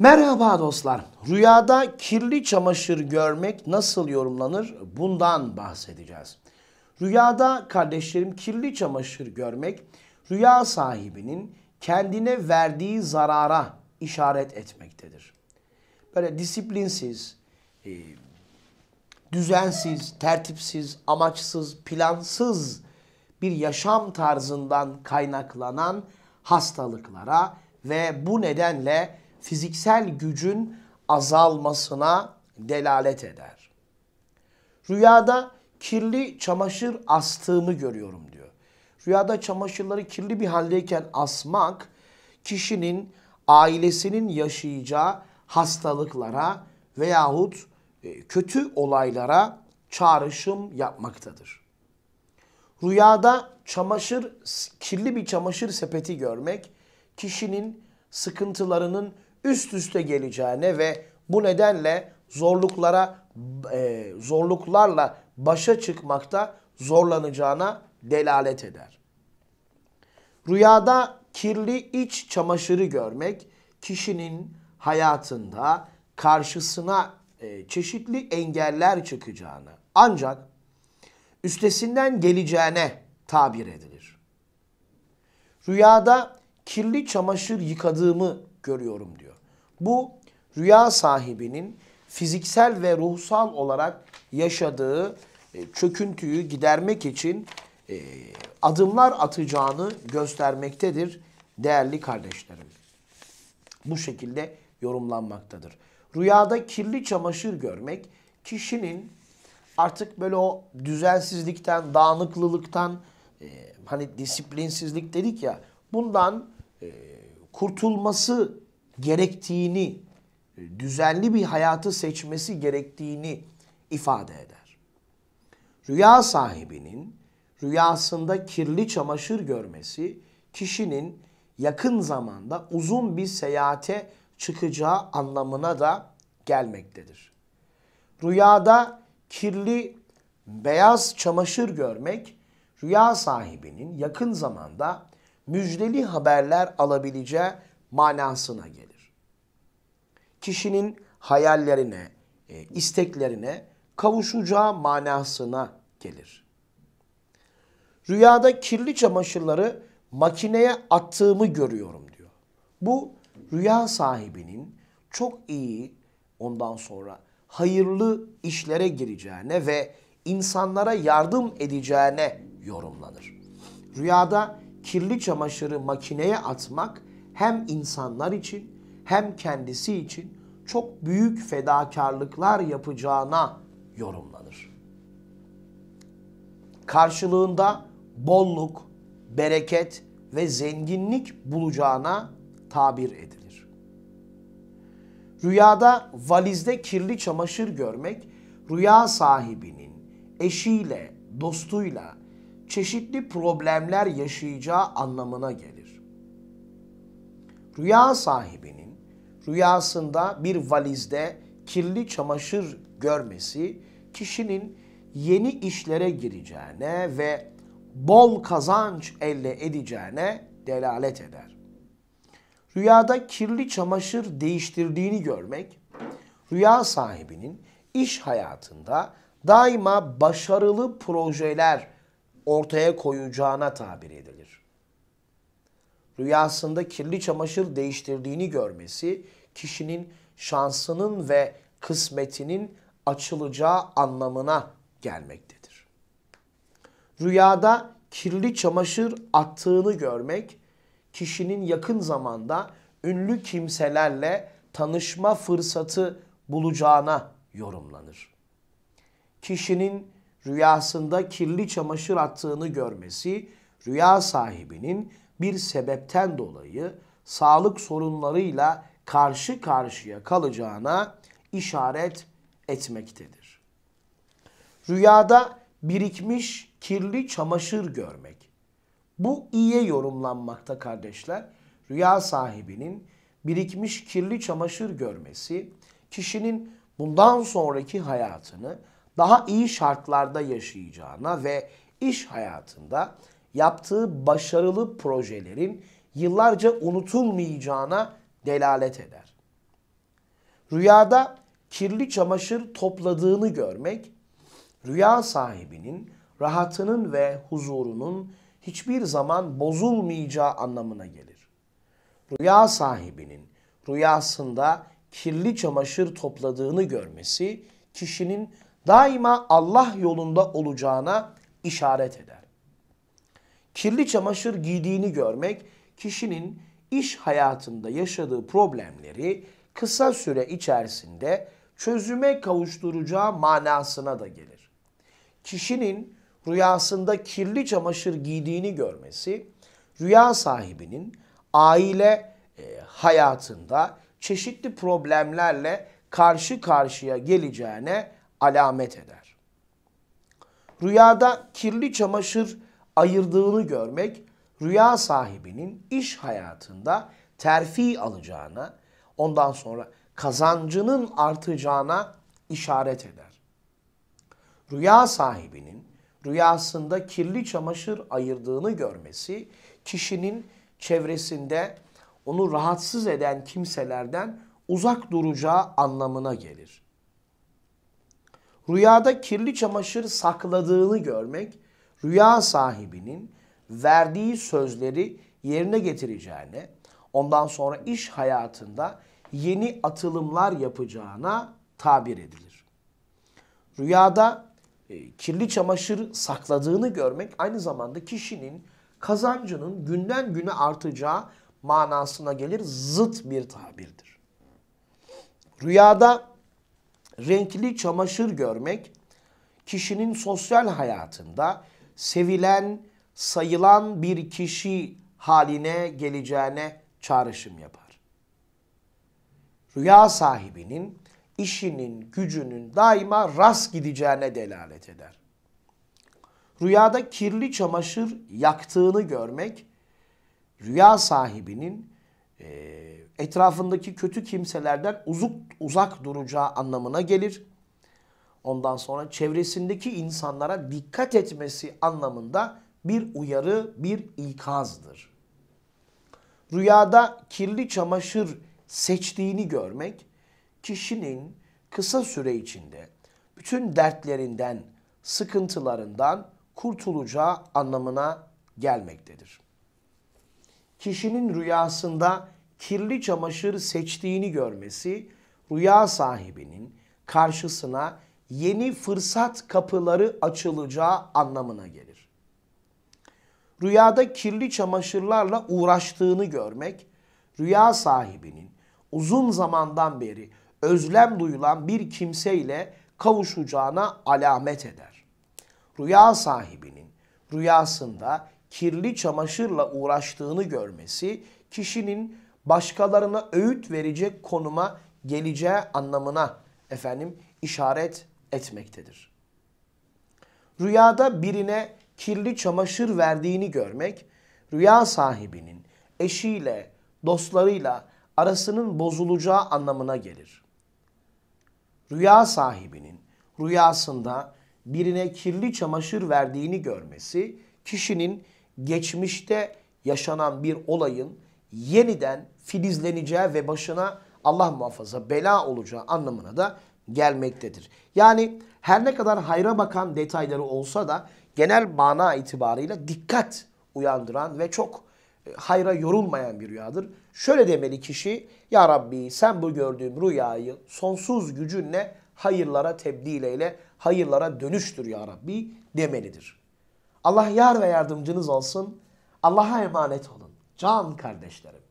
Merhaba dostlar. Rüyada kirli çamaşır görmek nasıl yorumlanır? Bundan bahsedeceğiz. Rüyada kardeşlerim kirli çamaşır görmek rüya sahibinin kendine verdiği zarara işaret etmektedir. Böyle disiplinsiz, e, düzensiz, tertipsiz, amaçsız, plansız bir yaşam tarzından kaynaklanan hastalıklara ve bu nedenle fiziksel gücün azalmasına delalet eder. Rüyada kirli çamaşır astığımı görüyorum diyor. Rüyada çamaşırları kirli bir haldeyken asmak kişinin ailesinin yaşayacağı hastalıklara veyahut e, kötü olaylara çağrışım yapmaktadır. Rüyada çamaşır kirli bir çamaşır sepeti görmek kişinin sıkıntılarının üst üste geleceğine ve bu nedenle zorluklara e, zorluklarla başa çıkmakta zorlanacağına delalet eder. Rüyada kirli iç çamaşırı görmek kişinin hayatında karşısına e, çeşitli engeller çıkacağını ancak üstesinden geleceğine tabir edilir. Rüyada kirli çamaşır yıkadığımı görüyorum diyor. Bu rüya sahibinin fiziksel ve ruhsal olarak yaşadığı e, çöküntüyü gidermek için e, adımlar atacağını göstermektedir değerli kardeşlerim. Bu şekilde yorumlanmaktadır. Rüyada kirli çamaşır görmek kişinin artık böyle o düzensizlikten, dağınıklılıktan, e, hani disiplinsizlik dedik ya bundan kurtulması gerektiğini, e, düzenli bir hayatı seçmesi gerektiğini ifade eder. Rüya sahibinin rüyasında kirli çamaşır görmesi kişinin yakın zamanda uzun bir seyahate çıkacağı anlamına da gelmektedir. Rüyada kirli beyaz çamaşır görmek rüya sahibinin yakın zamanda müjdeli haberler alabileceği manasına gelir. Kişinin hayallerine, e, isteklerine kavuşacağı manasına gelir. Rüyada kirli çamaşırları makineye attığımı görüyorum diyor. Bu rüya sahibinin çok iyi ondan sonra hayırlı işlere gireceğine ve insanlara yardım edeceğine yorumlanır. Rüyada kirli çamaşırı makineye atmak hem insanlar için hem kendisi için çok büyük fedakarlıklar yapacağına yorumlanır. Karşılığında bolluk, bereket ve zenginlik bulacağına tabir edilir. Rüyada valizde kirli çamaşır görmek, rüya sahibinin eşiyle, dostuyla, çeşitli problemler yaşayacağı anlamına gelir. Rüya sahibinin rüyasında bir valizde kirli çamaşır görmesi kişinin yeni işlere gireceğine ve bol kazanç elde edeceğine delalet eder. Rüyada kirli çamaşır değiştirdiğini görmek, rüya sahibinin iş hayatında daima başarılı projeler ortaya koyacağına tabir edilir. Rüyasında kirli çamaşır değiştirdiğini görmesi kişinin şansının ve kısmetinin açılacağı anlamına gelmektedir. Rüyada kirli çamaşır attığını görmek kişinin yakın zamanda ünlü kimselerle tanışma fırsatı bulacağına yorumlanır. Kişinin rüyasında kirli çamaşır attığını görmesi rüya sahibinin bir sebepten dolayı sağlık sorunlarıyla karşı karşıya kalacağına işaret etmektedir. Rüyada birikmiş kirli çamaşır görmek. Bu iyiye yorumlanmakta kardeşler. Rüya sahibinin birikmiş kirli çamaşır görmesi kişinin bundan sonraki hayatını daha iyi şartlarda yaşayacağına ve iş hayatında yaptığı başarılı projelerin yıllarca unutulmayacağına delalet eder. Rüyada kirli çamaşır topladığını görmek, rüya sahibinin rahatının ve huzurunun hiçbir zaman bozulmayacağı anlamına gelir. Rüya sahibinin rüyasında kirli çamaşır topladığını görmesi kişinin daima Allah yolunda olacağına işaret eder. Kirli çamaşır giydiğini görmek kişinin iş hayatında yaşadığı problemleri kısa süre içerisinde çözüme kavuşturacağı manasına da gelir. Kişinin rüyasında kirli çamaşır giydiğini görmesi rüya sahibinin aile e, hayatında çeşitli problemlerle karşı karşıya geleceğine alamet eder. Rüyada kirli çamaşır ayırdığını görmek, rüya sahibinin iş hayatında terfi alacağına, ondan sonra kazancının artacağına işaret eder. Rüya sahibinin rüyasında kirli çamaşır ayırdığını görmesi kişinin çevresinde onu rahatsız eden kimselerden uzak duracağı anlamına gelir. Rüyada kirli çamaşır sakladığını görmek, rüya sahibinin verdiği sözleri yerine getireceğine, ondan sonra iş hayatında yeni atılımlar yapacağına tabir edilir. Rüyada e, kirli çamaşır sakladığını görmek aynı zamanda kişinin kazancının günden güne artacağı manasına gelir zıt bir tabirdir. Rüyada renkli çamaşır görmek kişinin sosyal hayatında sevilen, sayılan bir kişi haline geleceğine çağrışım yapar. Rüya sahibinin işinin, gücünün daima rast gideceğine delalet eder. Rüyada kirli çamaşır yaktığını görmek, rüya sahibinin e, etrafındaki kötü kimselerden uzak, uzak duracağı anlamına gelir. Ondan sonra çevresindeki insanlara dikkat etmesi anlamında bir uyarı, bir ikazdır. Rüyada kirli çamaşır seçtiğini görmek kişinin kısa süre içinde bütün dertlerinden, sıkıntılarından kurtulacağı anlamına gelmektedir. Kişinin rüyasında kirli çamaşır seçtiğini görmesi rüya sahibinin karşısına yeni fırsat kapıları açılacağı anlamına gelir. Rüyada kirli çamaşırlarla uğraştığını görmek, rüya sahibinin uzun zamandan beri özlem duyulan bir kimseyle kavuşacağına alamet eder. Rüya sahibinin rüyasında kirli çamaşırla uğraştığını görmesi kişinin başkalarına öğüt verecek konuma geleceği anlamına efendim işaret etmektedir. Rüyada birine kirli çamaşır verdiğini görmek, rüya sahibinin eşiyle, dostlarıyla arasının bozulacağı anlamına gelir. Rüya sahibinin rüyasında birine kirli çamaşır verdiğini görmesi, kişinin geçmişte yaşanan bir olayın yeniden filizleneceği ve başına Allah muhafaza bela olacağı anlamına da gelmektedir. Yani her ne kadar hayra bakan detayları olsa da genel mana itibarıyla dikkat uyandıran ve çok e, hayra yorulmayan bir rüyadır. Şöyle demeli kişi, Ya Rabbi sen bu gördüğüm rüyayı sonsuz gücünle hayırlara tebdil ile hayırlara dönüştür Ya Rabbi demelidir. Allah yar ve yardımcınız olsun. Allah'a emanet olun. Can kardeşlerim.